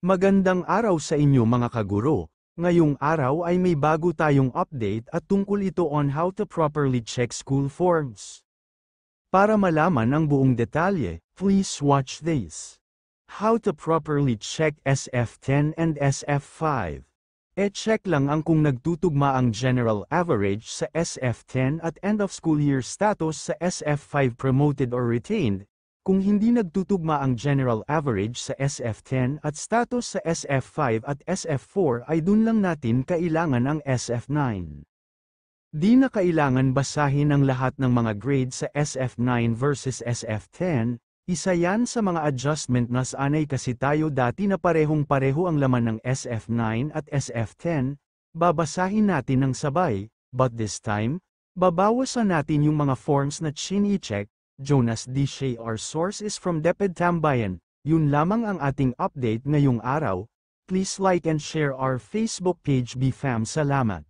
Magandang araw sa inyo mga kaguro. Ngayong araw ay may bago tayong update at tungkol ito on how to properly check school forms. Para malaman ang buong detalye, please watch this. How to properly check SF10 and SF5. E-check lang ang kung nagtutugma ang general average sa SF10 at end of school year status sa SF5 promoted or retained, kung hindi nagtutugma ang general average sa SF10 at status sa SF5 at SF4 ay dun lang natin kailangan ang SF9. Di na kailangan basahin ang lahat ng mga grade sa SF9 versus SF10, isa yan sa mga adjustment na sanay kasi tayo dati na parehong pareho ang laman ng SF9 at SF10, babasahin natin ng sabay, but this time, babawasan natin yung mga forms na chin i check Jonas D. Shea Our source is from DepEd Tambayan, yun lamang ang ating update ngayong araw, please like and share our Facebook page BFAM Salamat.